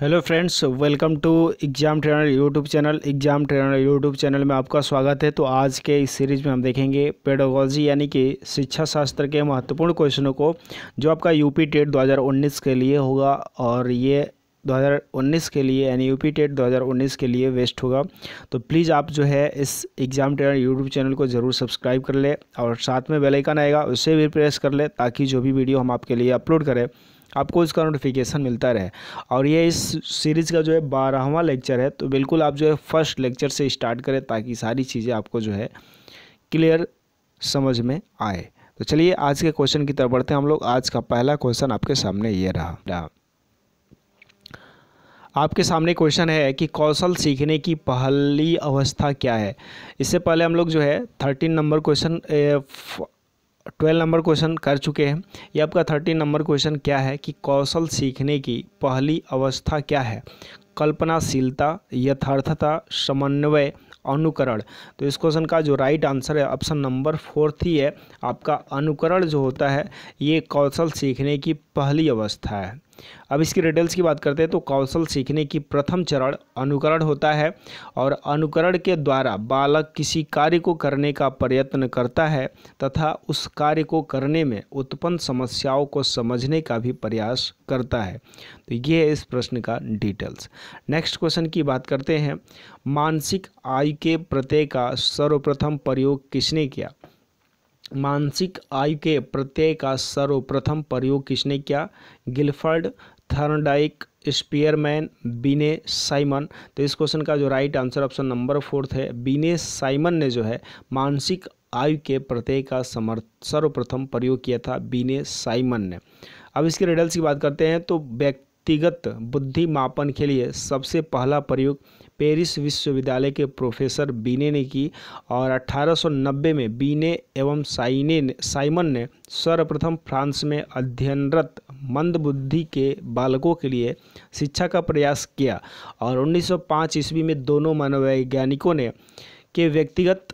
hello friends welcome to exam trainer YouTube channel exam trainer YouTube channel में आपका स्वागत है तो आज के इस सीरीज़ में हम देखेंगे पेडोगोलॉजी यानी कि शिक्षा शास्त्र के महत्वपूर्ण क्वेश्चनों को जो आपका यूपी टेट 2019 के लिए होगा और ये 2019 के लिए यानी यू पी टेट 2019 के लिए वेस्ट होगा तो प्लीज़ आप जो है इस एग्ज़ाम ट्रेनर यूट्यूब चैनल को ज़रूर सब्सक्राइब कर ले और साथ में बेलाइकन आएगा उसे भी प्रेस कर ले ताकि जो भी वीडियो हम आपके लिए अपलोड करें आपको इसका नोटिफिकेशन मिलता रहे और ये इस सीरीज़ का जो है बारहवा लेक्चर है तो बिल्कुल आप जो है फर्स्ट लेक्चर से स्टार्ट करें ताकि सारी चीज़ें आपको जो है क्लियर समझ में आए तो चलिए आज के क्वेश्चन की तरफ बढ़ते हैं हम लोग आज का पहला क्वेश्चन आपके सामने ये रहा आपके सामने क्वेश्चन है कि कौशल सीखने की पहली अवस्था क्या है इससे पहले हम लोग जो है thirteen number question twelve number question कर चुके हैं ये आपका थर्टीन नंबर क्वेश्चन क्या है कि कौशल सीखने की पहली अवस्था क्या है कल्पनाशीलता यथार्थता समन्वय अनुकरण तो इस क्वेश्चन का जो राइट आंसर है ऑप्शन नंबर फोर्थ ही है आपका अनुकरण जो होता है ये कौशल सीखने की पहली अवस्था है अब इसकी डिटेल्स की बात करते हैं तो कौशल सीखने की प्रथम चरण अनुकरण होता है और अनुकरण के द्वारा बालक किसी कार्य को करने का प्रयत्न करता है तथा उस कार्य को करने में उत्पन्न समस्याओं को समझने का भी प्रयास करता है तो ये है इस प्रश्न का डिटेल्स नेक्स्ट क्वेश्चन की बात करते हैं मानसिक आयु के प्रत्यय का सर्वप्रथम प्रयोग किसने किया मानसिक आयु के प्रत्यय का सर्वप्रथम प्रयोग किसने किया Guilford Thorndike Spearman Binet Simon तो इस क्वेश्चन का जो right answer option number fourth है बीने साइमन ने जो है मानसिक आयु के प्रत्यय का समर्थ सर्वप्रथम प्रयोग किया था बीने साइमन ने अब इसके रिडल्स की बात करते हैं तो व्यक्तिगत बुद्धि मापन के लिए सबसे पहला प्रयोग पेरिस विश्वविद्यालय के प्रोफेसर बीने ने की और 1890 में बीने एवं साइने साइमन ने सर्वप्रथम फ्रांस में अध्ययनरत मंदबुद्धि के बालकों के लिए शिक्षा का प्रयास किया और 1905 ईस्वी में दोनों मनोवैज्ञानिकों ने के व्यक्तिगत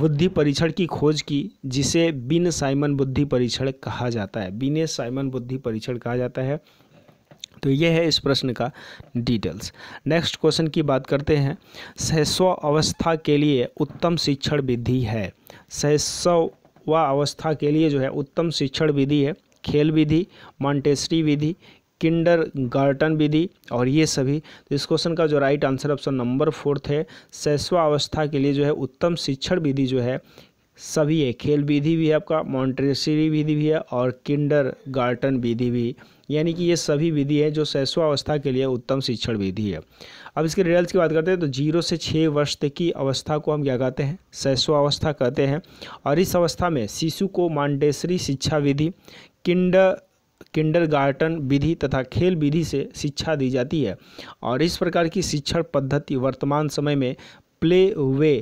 बुद्धि परीक्षण की खोज की जिसे बिन साइमन बुद्धि परीक्षण कहा जाता है बिने साइमन बुद्धि परीक्षण कहा जाता है तो ये है इस प्रश्न का डिटेल्स नेक्स्ट क्वेश्चन की बात करते हैं सहस्व अवस्था के लिए उत्तम शिक्षण विधि है व अवस्था के लिए जो है उत्तम शिक्षण विधि है खेल विधि मॉन्टेसरी विधि किंडर गार्टन विधि और ये सभी तो इस क्वेश्चन का जो right answer option number fourth है अवस्था के लिए जो है उत्तम शिक्षण विधि जो है सभी है खेल विधि भी है आपका मॉन्ट्रेसरी विधि भी है और किंडर गार्टन विधि भी यानी कि ये सभी विधि है जो शैशवावस्था के लिए उत्तम शिक्षण विधि है अब इसके रिजल्ट की बात करते हैं तो जीरो से छः वर्ष तक की अवस्था को हम क्या कहते हैं शैशवावस्था कहते हैं और इस अवस्था में शिशु को मॉन्टेसरी शिक्षा विधि किंडर किंडर गार्टन विधि तथा खेल विधि से शिक्षा दी जाती है और इस प्रकार की शिक्षण पद्धति वर्तमान समय में प्ले वे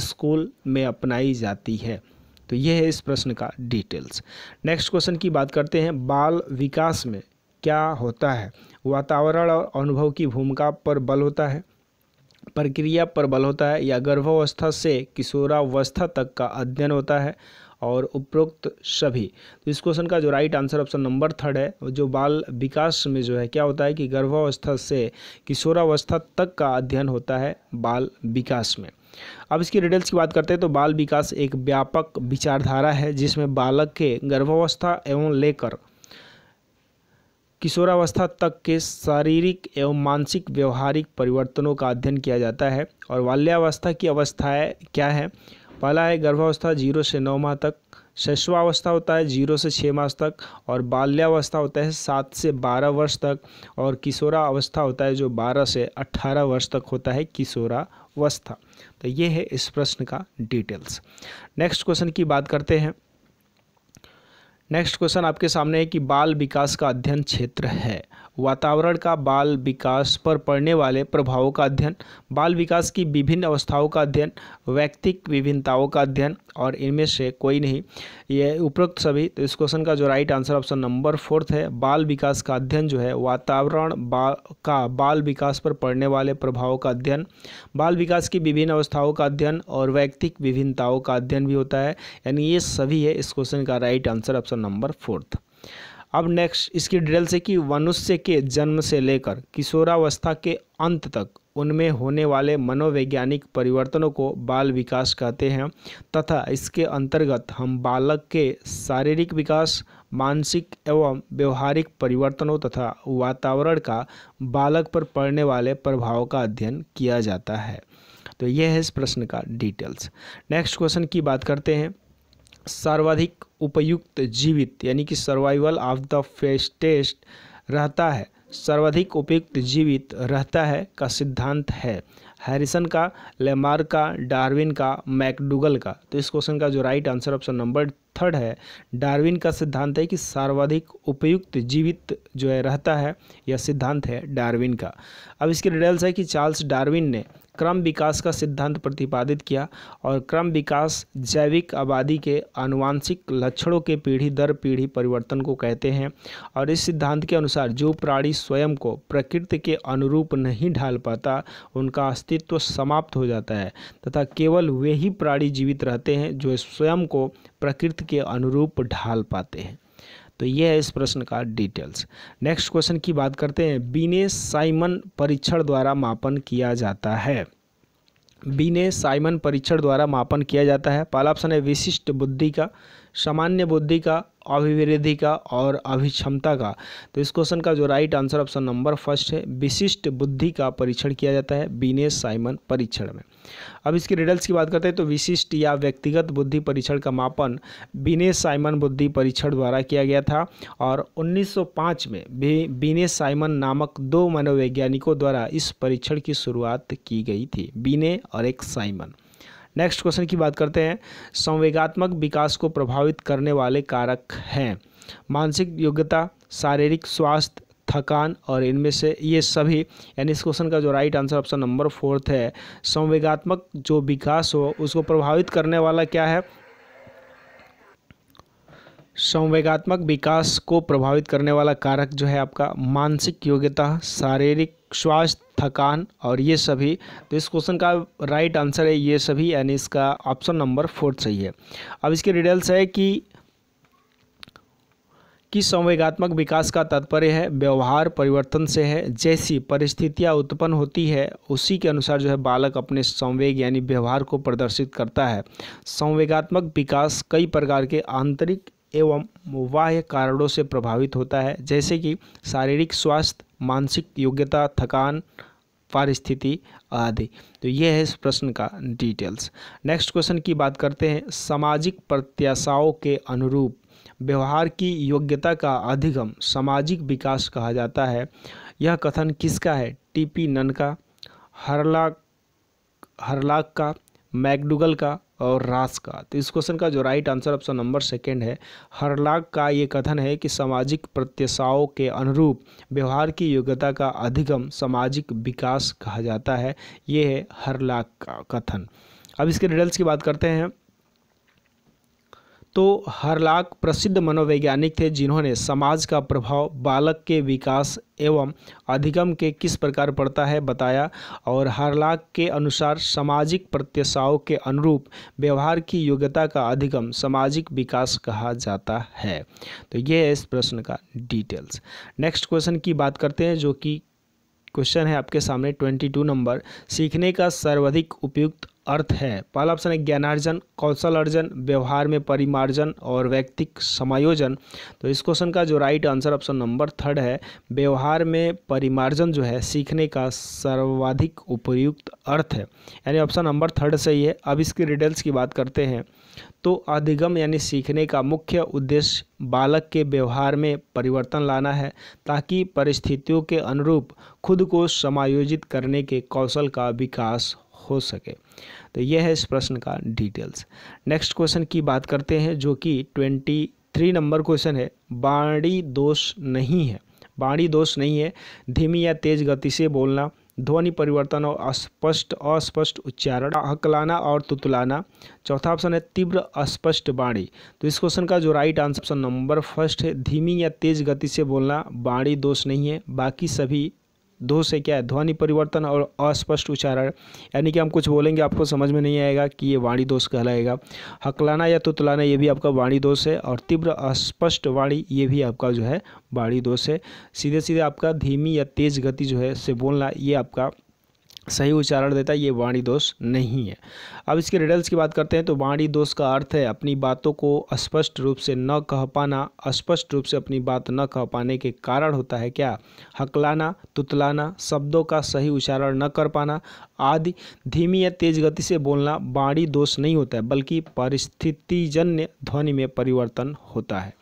स्कूल में अपनाई जाती है तो यह है इस प्रश्न का डिटेल्स नेक्स्ट क्वेश्चन की बात करते हैं बाल विकास में क्या होता है वातावरण और अनुभव की भूमिका पर बल होता है प्रक्रिया पर बल होता है या गर्भावस्था से किशोरावस्था तक का अध्ययन होता है और उपरोक्त सभी तो इस क्वेश्चन का जो right answer option number third है जो बाल विकास में जो है क्या होता है कि गर्भावस्था से किशोरावस्था तक का अध्ययन होता है बाल विकास में अब इसकी डिटेल्स की बात करते हैं तो बाल विकास एक व्यापक विचारधारा है जिसमें बालक के गर्भावस्था एवं लेकर किशोरावस्था तक के शारीरिक एवं मानसिक व्यवहारिक परिवर्तनों का अध्ययन किया जाता है और बाल्यावस्था की अवस्थाएं क्या है पहला है गर्भावस्था जीरो से नौ माह तक शैशवावस्था होता है जीरो से छः मास तक और बाल्यावस्था होता है सात से बारह वर्ष तक और किशोरा अवस्था होता है जो बारह से अट्ठारह वर्ष तक होता है किशोरावस्था तो ये है इस प्रश्न का डिटेल्स नेक्स्ट क्वेश्चन की बात करते हैं नेक्स्ट क्वेश्चन आपके सामने है कि बाल विकास का अध्ययन क्षेत्र है वातावरण का बाल विकास पर पड़ने वाले प्रभावों का अध्ययन बाल विकास की विभिन्न अवस्थाओं का अध्ययन व्यक्तिक विभिन्नताओं का अध्ययन और इनमें से कोई नहीं ये उपरोक्त सभी तो इस क्वेश्चन का जो right answer option number fourth है बाल विकास का अध्ययन जो है वातावरण बा का बाल विकास पर पड़ने वाले प्रभावों का अध्ययन बाल विकास की विभिन्न अवस्थाओं का अध्ययन और व्यक्तिक विभिन्नताओं का अध्ययन भी होता है यानी ये सभी है इस क्वेश्चन का right answer option number fourth अब नेक्स्ट इसकी डिटेल्स है कि मनुष्य के जन्म से लेकर किशोरावस्था के अंत तक उनमें होने वाले मनोवैज्ञानिक परिवर्तनों को बाल विकास कहते हैं तथा इसके अंतर्गत हम बालक के शारीरिक विकास मानसिक एवं व्यवहारिक परिवर्तनों तथा वातावरण का बालक पर पड़ने वाले प्रभाव का अध्ययन किया जाता है तो यह है इस प्रश्न का डिटेल्स नेक्स्ट क्वेश्चन की बात करते हैं सर्वाधिक उपयुक्त जीवित यानी कि सर्वाइवल ऑफ द फेस्टेस्ट रहता है सर्वाधिक उपयुक्त जीवित रहता है का सिद्धांत है हैरिसन का लेमार का डार्विन का मैकडूगल का तो इस क्वेश्चन का जो right answer option number third है डार्विन का सिद्धांत है कि सर्वाधिक उपयुक्त जीवित जो है रहता है यह सिद्धांत है डार्विन का अब इसके डिटेल्स है कि चार्ल्स डार्विन ने क्रम विकास का सिद्धांत प्रतिपादित किया और क्रम विकास जैविक आबादी के आनुवांशिक लक्षणों के पीढ़ी दर पीढ़ी परिवर्तन को कहते हैं और इस सिद्धांत के अनुसार जो प्राणी स्वयं को प्रकृति के अनुरूप नहीं ढाल पाता उनका अस्तित्व समाप्त हो जाता है तथा केवल वे ही प्राणी जीवित रहते हैं जो स्वयं को प्रकृति के अनुरूप ढाल पाते हैं तो ये है इस प्रश्न का डिटेल्स नेक्स्ट क्वेश्चन की बात करते हैं बीने साइमन परीक्षण द्वारा मापन किया जाता है बीने साइमन परीक्षण द्वारा मापन किया जाता है पहला ऑप्शन है विशिष्ट बुद्धि का सामान्य बुद्धि का अभिवृद्धि का और अभिक्षमता का तो इस क्वेश्चन का जो right answer option number first है विशिष्ट बुद्धि का परीक्षण किया जाता है बीनेश साइमन परीक्षण में अब इसके रिडल्स की बात करते हैं तो विशिष्ट या व्यक्तिगत बुद्धि परीक्षण का मापन बीनेश साइमन बुद्धि परीक्षण द्वारा किया गया था और उन्नीस में बीनेश साइमन नामक दो मनोवैज्ञानिकों द्वारा इस परीक्षण की शुरुआत की गई थी बीने और एक साइमन नेक्स्ट क्वेश्चन की बात करते हैं संवेगात्मक विकास को प्रभावित करने वाले कारक हैं मानसिक योग्यता शारीरिक स्वास्थ्य थकान और इनमें से ये सभी यानी इस क्वेश्चन का जो right answer option number fourth है संवेगात्मक जो विकास हो उसको प्रभावित करने वाला क्या है संवेगात्मक विकास को प्रभावित करने वाला कारक जो है आपका मानसिक योग्यता शारीरिक स्वास्थ्य थकान और ये सभी तो इस क्वेश्चन का राइट आंसर है ये सभी यानी इसका ऑप्शन नंबर फोर्थ सही है अब इसके डिटेल्स है कि कि संवेगात्मक विकास का तात्पर्य है व्यवहार परिवर्तन से है जैसी परिस्थितियाँ उत्पन्न होती है उसी के अनुसार जो है बालक अपने संवेग यानी व्यवहार को प्रदर्शित करता है संवेगात्मक विकास कई प्रकार के आंतरिक एवं बाह्य कारणों से प्रभावित होता है जैसे कि शारीरिक स्वास्थ्य मानसिक योग्यता थकान परिस्थिति आदि तो यह है इस प्रश्न का डिटेल्स नेक्स्ट क्वेश्चन की बात करते हैं सामाजिक प्रत्याशाओं के अनुरूप व्यवहार की योग्यता का अधिगम सामाजिक विकास कहा जाता है यह कथन किसका है टीपी नन का हरलाक हरलाक का मैकडुगल का और रास का तो इस क्वेश्चन का जो right answer option number second है हरलाग का ये कथन है कि सामाजिक प्रत्याशाओं के अनुरूप व्यवहार की योग्यता का अधिगम सामाजिक विकास कहा जाता है ये है हरलाग का कथन अब इसके रिजल्ट की बात करते हैं तो हरलाक प्रसिद्ध मनोवैज्ञानिक थे जिन्होंने समाज का प्रभाव बालक के विकास एवं अधिगम के किस प्रकार पड़ता है बताया और हरलाक के अनुसार सामाजिक प्रत्याशाओं के अनुरूप व्यवहार की योग्यता का अधिगम सामाजिक विकास कहा जाता है तो यह है इस प्रश्न का डिटेल्स नेक्स्ट क्वेश्चन की बात करते हैं जो कि क्वेश्चन है आपके सामने टू नंबर सीखने का सर्वाधिक उपयुक्त अर्थ है पहला ऑप्शन है ज्ञानार्जन कौशल अर्जन व्यवहार में परिमार्जन और व्यक्तिक समायोजन तो इस क्वेश्चन का जो right answer option number third है व्यवहार में परिमार्जन जो है सीखने का सर्वाधिक उपयुक्त अर्थ है यानी ऑप्शन नंबर थर्ड सही है अब इसकी रिडल्स की बात करते हैं तो अधिगम यानी सीखने का मुख्य उद्देश्य बालक के व्यवहार में परिवर्तन लाना है ताकि परिस्थितियों के अनुरूप खुद को समायोजित करने के कौशल का विकास हो सके तो यह है इस प्रश्न का डिटेल्स नेक्स्ट क्वेश्चन की बात करते हैं जो कि ट्वेंटी थ्री नंबर क्वेश्चन है बाणी दोष नहीं है बाणी दोष नहीं है धीमी या तेज गति से बोलना ध्वनि परिवर्तन और अस्पष्ट अस्पष्ट उच्चारण हकलाना और तुतलाना चौथा ऑप्शन है तीव्र अस्पष्ट बाणी तो इस क्वेश्चन का जो right answer option number first है धीमी या तेज गति से बोलना बाणी दोष नहीं है बाकी सभी दो से क्या है ध्वनि परिवर्तन और अस्पष्ट उच्चारण यानी कि हम कुछ बोलेंगे आपको समझ में नहीं आएगा कि ये वाणी दोष कहलाएगा हकलाना या तुतलाना ये भी आपका वाणी दोष है और तीव्र अस्पष्ट वाणी ये भी आपका जो है वाणी दोष है सीधे सीधे आपका धीमी या तेज़ गति जो है से बोलना ये आपका सही उच्चारण देता है ये वाणी दोष नहीं है अब इसके रिडल्स की बात करते हैं तो वाणी दोष का अर्थ है अपनी बातों को स्पष्ट रूप से न कह पाना स्पष्ट रूप से अपनी बात न कह पाने के कारण होता है क्या हकलाना तुतलाना शब्दों का सही उच्चारण न कर पाना आदि धीमी या तेज गति से बोलना वाणी दोष नहीं होता है बल्कि परिस्थितिजन्य ध्वनि में परिवर्तन होता है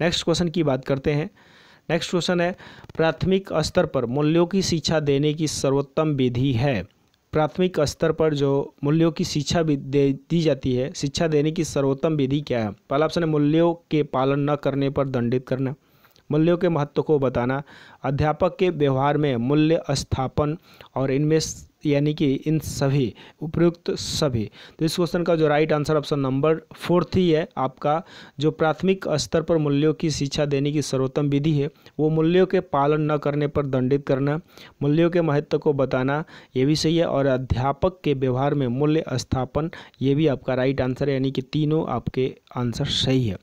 नेक्स्ट क्वेश्चन की बात करते हैं नेक्स्ट क्वेश्चन है प्राथमिक स्तर पर मूल्यों की शिक्षा देने की सर्वोत्तम विधि है प्राथमिक स्तर पर जो मूल्यों की शिक्षा दे दी जाती है शिक्षा देने की सर्वोत्तम विधि क्या है पहला ऑप्शन है मूल्यों के पालन न करने पर दंडित करना मूल्यों के महत्व को बताना अध्यापक के व्यवहार में मूल्य स्थापन और इनमें यानी कि इन सभी उपयुक्त सभी तो इस क्वेश्चन का जो right answer option number fourth ही है आपका जो प्राथमिक स्तर पर मूल्यों की शिक्षा देने की सर्वोत्तम विधि है वो मूल्यों के पालन न करने पर दंडित करना मूल्यों के महत्व को बताना ये भी सही है और अध्यापक के व्यवहार में मूल्य स्थापन ये भी आपका राइट आंसर है यानी कि तीनों आपके आंसर सही है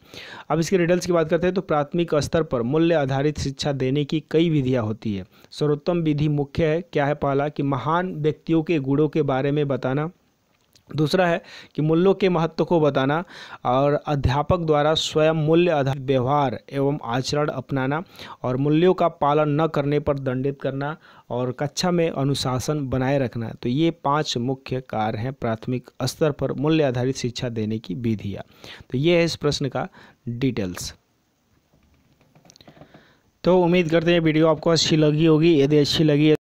अब इसके रिडल्स की बात करते हैं तो प्राथमिक स्तर पर मूल्य आधारित शिक्षा देने की कई विधियाँ होती है सर्वोत्तम विधि मुख्य है क्या है पहला कि महान व्यक्तियों के गुणों के बारे में बताना दूसरा है कि मूल्यों के महत्व को बताना और अध्यापक द्वारा स्वयं मूल्य आधार व्यवहार एवं आचरण अपनाना और मूल्यों का पालन न करने पर दंडित करना और कक्षा में अनुशासन बनाए रखना तो ये पांच मुख्य कार्य हैं प्राथमिक स्तर पर मूल्य आधारित शिक्षा देने की विधियाँ तो ये है इस प्रश्न का डिटेल्स तो उम्मीद करते हैं वीडियो आपको अच्छी लगी होगी यदि अच्छी लगी